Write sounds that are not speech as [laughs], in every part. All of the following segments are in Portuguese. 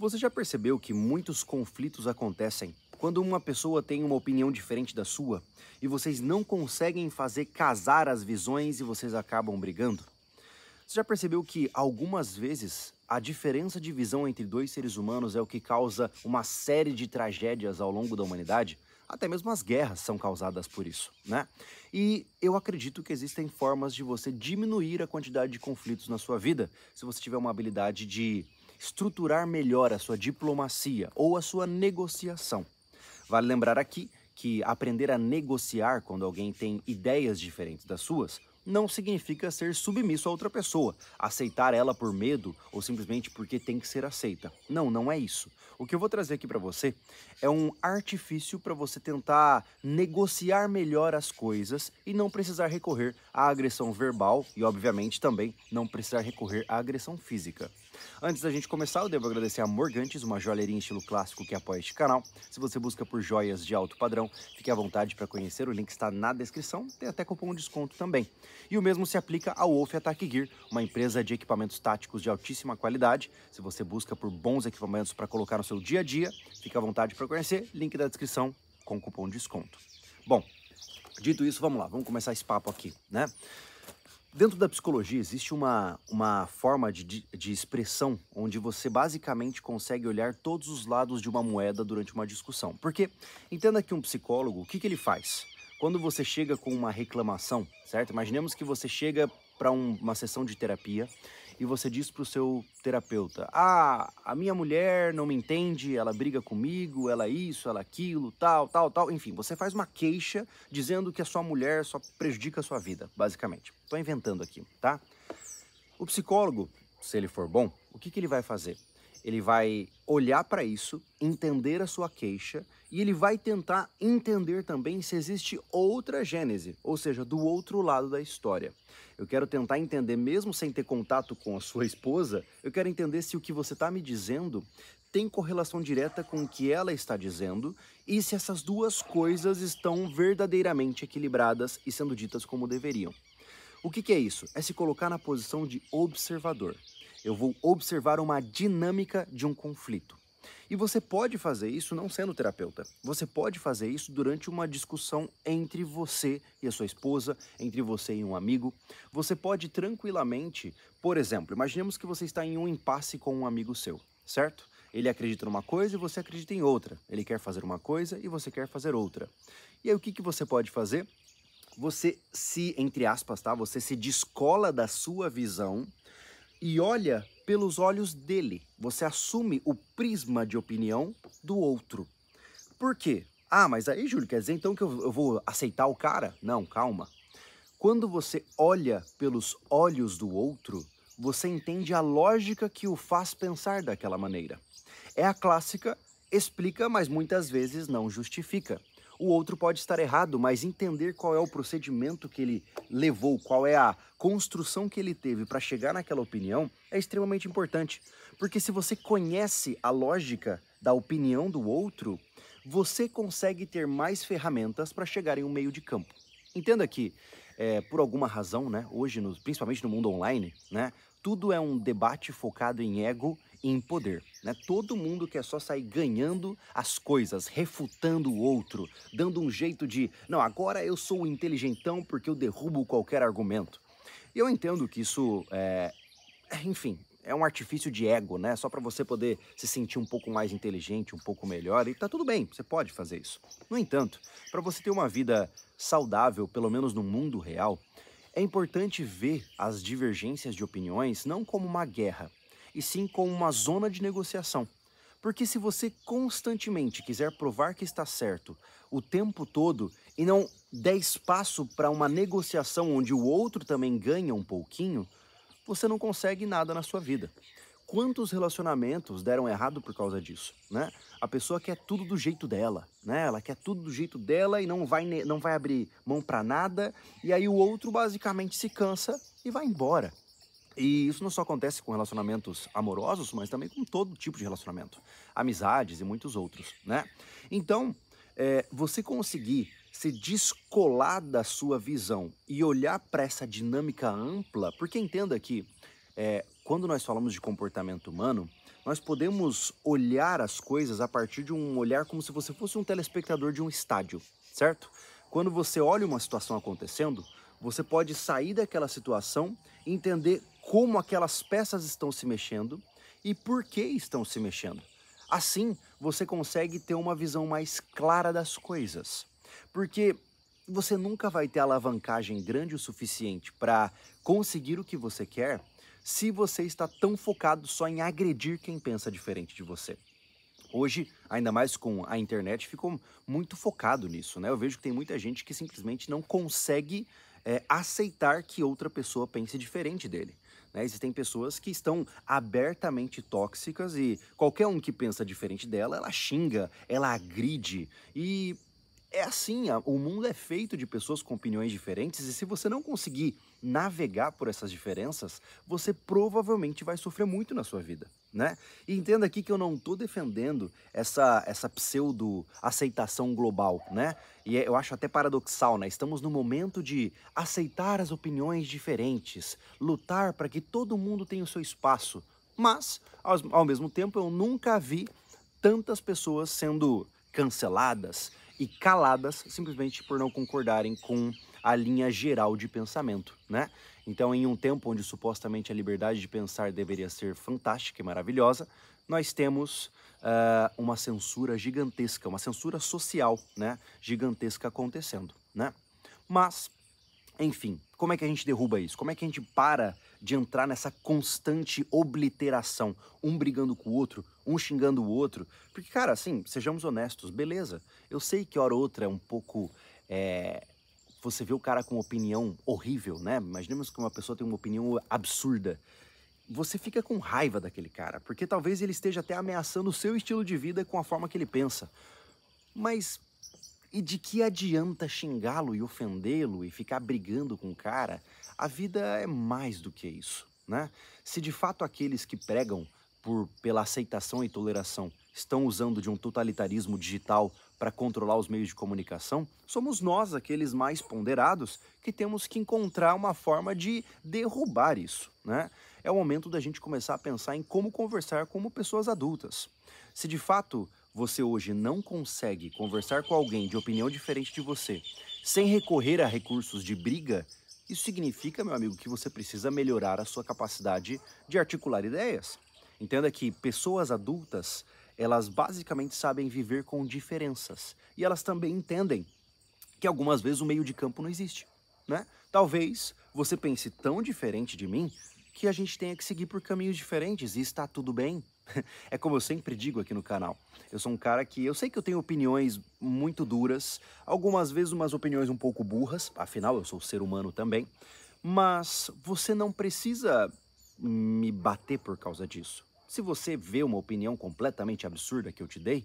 Você já percebeu que muitos conflitos acontecem quando uma pessoa tem uma opinião diferente da sua e vocês não conseguem fazer casar as visões e vocês acabam brigando? Você já percebeu que algumas vezes a diferença de visão entre dois seres humanos é o que causa uma série de tragédias ao longo da humanidade? Até mesmo as guerras são causadas por isso, né? E eu acredito que existem formas de você diminuir a quantidade de conflitos na sua vida se você tiver uma habilidade de estruturar melhor a sua diplomacia ou a sua negociação. Vale lembrar aqui que aprender a negociar quando alguém tem ideias diferentes das suas não significa ser submisso a outra pessoa, aceitar ela por medo ou simplesmente porque tem que ser aceita. Não, não é isso. O que eu vou trazer aqui para você é um artifício para você tentar negociar melhor as coisas e não precisar recorrer à agressão verbal e, obviamente, também não precisar recorrer à agressão física. Antes da gente começar, eu devo agradecer a Morgantes, uma joalheria em estilo clássico que apoia este canal. Se você busca por joias de alto padrão, fique à vontade para conhecer, o link está na descrição, tem até cupom de desconto também. E o mesmo se aplica ao Wolf Attack Gear, uma empresa de equipamentos táticos de altíssima qualidade. Se você busca por bons equipamentos para colocar no seu dia a dia, fique à vontade para conhecer, link da descrição com cupom de desconto. Bom, dito isso, vamos lá, vamos começar esse papo aqui, né? Dentro da psicologia existe uma, uma forma de, de expressão onde você basicamente consegue olhar todos os lados de uma moeda durante uma discussão. Porque entenda que um psicólogo, o que, que ele faz? Quando você chega com uma reclamação, certo? Imaginemos que você chega para um, uma sessão de terapia e você diz para o seu terapeuta: Ah, a minha mulher não me entende, ela briga comigo, ela isso, ela aquilo, tal, tal, tal. Enfim, você faz uma queixa dizendo que a sua mulher só prejudica a sua vida, basicamente. Estou inventando aqui, tá? O psicólogo, se ele for bom, o que, que ele vai fazer? ele vai olhar para isso, entender a sua queixa e ele vai tentar entender também se existe outra gênese, ou seja, do outro lado da história. Eu quero tentar entender, mesmo sem ter contato com a sua esposa, eu quero entender se o que você está me dizendo tem correlação direta com o que ela está dizendo e se essas duas coisas estão verdadeiramente equilibradas e sendo ditas como deveriam. O que, que é isso? É se colocar na posição de observador. Eu vou observar uma dinâmica de um conflito. E você pode fazer isso não sendo terapeuta. Você pode fazer isso durante uma discussão entre você e a sua esposa, entre você e um amigo. Você pode tranquilamente, por exemplo, imaginemos que você está em um impasse com um amigo seu, certo? Ele acredita numa coisa e você acredita em outra. Ele quer fazer uma coisa e você quer fazer outra. E aí o que, que você pode fazer? Você se, entre aspas, tá? Você se descola da sua visão e olha pelos olhos dele. Você assume o prisma de opinião do outro. Por quê? Ah, mas aí, Júlio, quer dizer então que eu, eu vou aceitar o cara? Não, calma. Quando você olha pelos olhos do outro, você entende a lógica que o faz pensar daquela maneira. É a clássica explica, mas muitas vezes não justifica. O outro pode estar errado, mas entender qual é o procedimento que ele levou, qual é a construção que ele teve para chegar naquela opinião é extremamente importante. Porque se você conhece a lógica da opinião do outro, você consegue ter mais ferramentas para chegar em um meio de campo. Entenda que, é, por alguma razão, né, hoje, no, principalmente no mundo online, né, tudo é um debate focado em ego em poder. Né? Todo mundo quer só sair ganhando as coisas, refutando o outro, dando um jeito de, não, agora eu sou inteligentão porque eu derrubo qualquer argumento. E eu entendo que isso é, enfim, é um artifício de ego, né? Só para você poder se sentir um pouco mais inteligente, um pouco melhor e tá tudo bem, você pode fazer isso. No entanto, para você ter uma vida saudável, pelo menos no mundo real, é importante ver as divergências de opiniões não como uma guerra, e sim como uma zona de negociação. Porque se você constantemente quiser provar que está certo o tempo todo e não der espaço para uma negociação onde o outro também ganha um pouquinho, você não consegue nada na sua vida. Quantos relacionamentos deram errado por causa disso, né? A pessoa quer tudo do jeito dela, né? Ela quer tudo do jeito dela e não vai, não vai abrir mão para nada, e aí o outro basicamente se cansa e vai embora. E isso não só acontece com relacionamentos amorosos, mas também com todo tipo de relacionamento, amizades e muitos outros, né? Então, é, você conseguir se descolar da sua visão e olhar para essa dinâmica ampla, porque entenda que é, quando nós falamos de comportamento humano, nós podemos olhar as coisas a partir de um olhar como se você fosse um telespectador de um estádio, certo? Quando você olha uma situação acontecendo, você pode sair daquela situação e entender como aquelas peças estão se mexendo e por que estão se mexendo. Assim, você consegue ter uma visão mais clara das coisas. Porque você nunca vai ter alavancagem grande o suficiente para conseguir o que você quer se você está tão focado só em agredir quem pensa diferente de você. Hoje, ainda mais com a internet, ficou muito focado nisso, né? Eu vejo que tem muita gente que simplesmente não consegue é, aceitar que outra pessoa pense diferente dele. Né? Existem pessoas que estão abertamente tóxicas e qualquer um que pensa diferente dela, ela xinga, ela agride. E é assim, o mundo é feito de pessoas com opiniões diferentes e se você não conseguir navegar por essas diferenças, você provavelmente vai sofrer muito na sua vida, né? E entenda aqui que eu não estou defendendo essa essa pseudo aceitação global, né? E é, eu acho até paradoxal, né? Estamos no momento de aceitar as opiniões diferentes, lutar para que todo mundo tenha o seu espaço. Mas, ao, ao mesmo tempo, eu nunca vi tantas pessoas sendo canceladas, e caladas simplesmente por não concordarem com a linha geral de pensamento, né? Então, em um tempo onde supostamente a liberdade de pensar deveria ser fantástica e maravilhosa, nós temos uh, uma censura gigantesca, uma censura social, né? Gigantesca acontecendo, né? Mas, enfim, como é que a gente derruba isso? Como é que a gente para de entrar nessa constante obliteração, um brigando com o outro, um xingando o outro. Porque, cara, assim, sejamos honestos, beleza. Eu sei que hora outra é um pouco. É... Você vê o cara com opinião horrível, né? Imaginemos que uma pessoa tem uma opinião absurda. Você fica com raiva daquele cara, porque talvez ele esteja até ameaçando o seu estilo de vida com a forma que ele pensa. Mas e de que adianta xingá-lo e ofendê-lo e ficar brigando com o cara? A vida é mais do que isso, né? Se de fato aqueles que pregam por, pela aceitação e toleração, estão usando de um totalitarismo digital para controlar os meios de comunicação, somos nós, aqueles mais ponderados, que temos que encontrar uma forma de derrubar isso. Né? É o momento da gente começar a pensar em como conversar como pessoas adultas. Se de fato você hoje não consegue conversar com alguém de opinião diferente de você sem recorrer a recursos de briga, isso significa, meu amigo, que você precisa melhorar a sua capacidade de articular ideias. Entenda que pessoas adultas, elas basicamente sabem viver com diferenças. E elas também entendem que algumas vezes o meio de campo não existe, né? Talvez você pense tão diferente de mim que a gente tenha que seguir por caminhos diferentes e está tudo bem. [laughs] É como eu sempre digo aqui no canal. Eu sou um cara que eu sei que eu tenho opiniões muito duras, algumas vezes umas opiniões um pouco burras, afinal eu sou ser humano também, mas você não precisa me bater por causa disso. Se você vê uma opinião completamente absurda que eu te dei,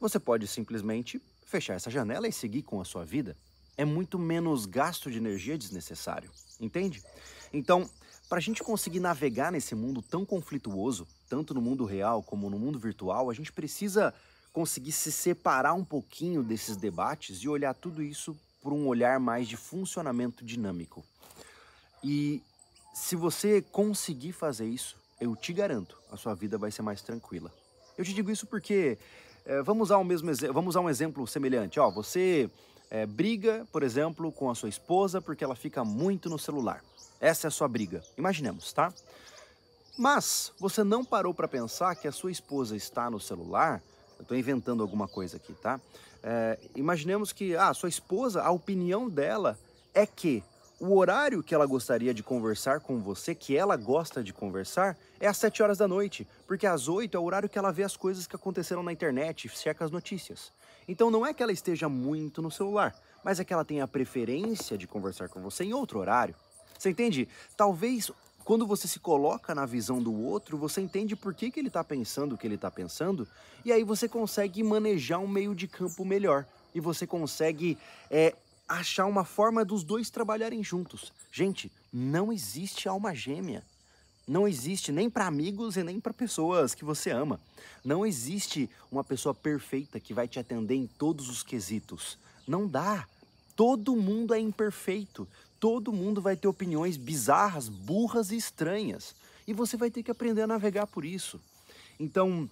você pode simplesmente fechar essa janela e seguir com a sua vida. É muito menos gasto de energia desnecessário, entende? Então, para a gente conseguir navegar nesse mundo tão conflituoso, tanto no mundo real como no mundo virtual, a gente precisa conseguir se separar um pouquinho desses debates e olhar tudo isso por um olhar mais de funcionamento dinâmico. E se você conseguir fazer isso, eu te garanto, a sua vida vai ser mais tranquila. Eu te digo isso porque é, vamos usar o mesmo vamos usar um exemplo semelhante. Ó, você é, briga, por exemplo, com a sua esposa porque ela fica muito no celular. Essa é a sua briga. Imaginemos, tá? Mas você não parou para pensar que a sua esposa está no celular? Eu estou inventando alguma coisa aqui, tá? É, imaginemos que a ah, sua esposa, a opinião dela é que o horário que ela gostaria de conversar com você, que ela gosta de conversar, é às 7 horas da noite, porque às 8 é o horário que ela vê as coisas que aconteceram na internet, checa as notícias. Então não é que ela esteja muito no celular, mas é que ela tem a preferência de conversar com você em outro horário. Você entende? Talvez quando você se coloca na visão do outro, você entende por que, que ele está pensando o que ele está pensando, e aí você consegue manejar um meio de campo melhor. E você consegue é, achar uma forma dos dois trabalharem juntos. Gente, não existe alma gêmea. Não existe nem para amigos e nem para pessoas que você ama. Não existe uma pessoa perfeita que vai te atender em todos os quesitos. Não dá. Todo mundo é imperfeito. Todo mundo vai ter opiniões bizarras, burras e estranhas. E você vai ter que aprender a navegar por isso. Então,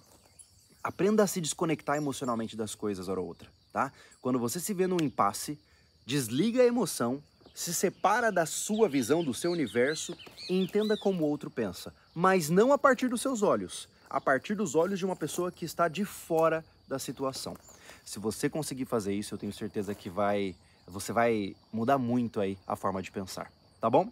aprenda a se desconectar emocionalmente das coisas hora ou outra, tá? Quando você se vê num impasse, Desliga a emoção, se separa da sua visão do seu universo e entenda como o outro pensa, mas não a partir dos seus olhos, a partir dos olhos de uma pessoa que está de fora da situação. Se você conseguir fazer isso, eu tenho certeza que vai você vai mudar muito aí a forma de pensar, tá bom?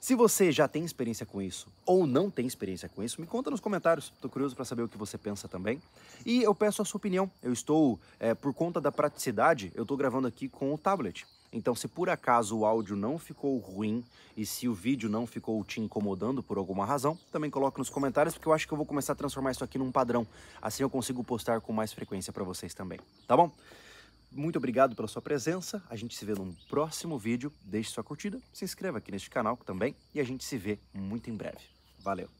Se você já tem experiência com isso ou não tem experiência com isso, me conta nos comentários. Estou curioso para saber o que você pensa também. E eu peço a sua opinião. Eu estou, é, por conta da praticidade, eu estou gravando aqui com o tablet. Então, se por acaso o áudio não ficou ruim e se o vídeo não ficou te incomodando por alguma razão, também coloca nos comentários, porque eu acho que eu vou começar a transformar isso aqui num padrão. Assim eu consigo postar com mais frequência para vocês também. Tá bom? Muito obrigado pela sua presença. A gente se vê num próximo vídeo. Deixe sua curtida, se inscreva aqui neste canal também e a gente se vê muito em breve. Valeu!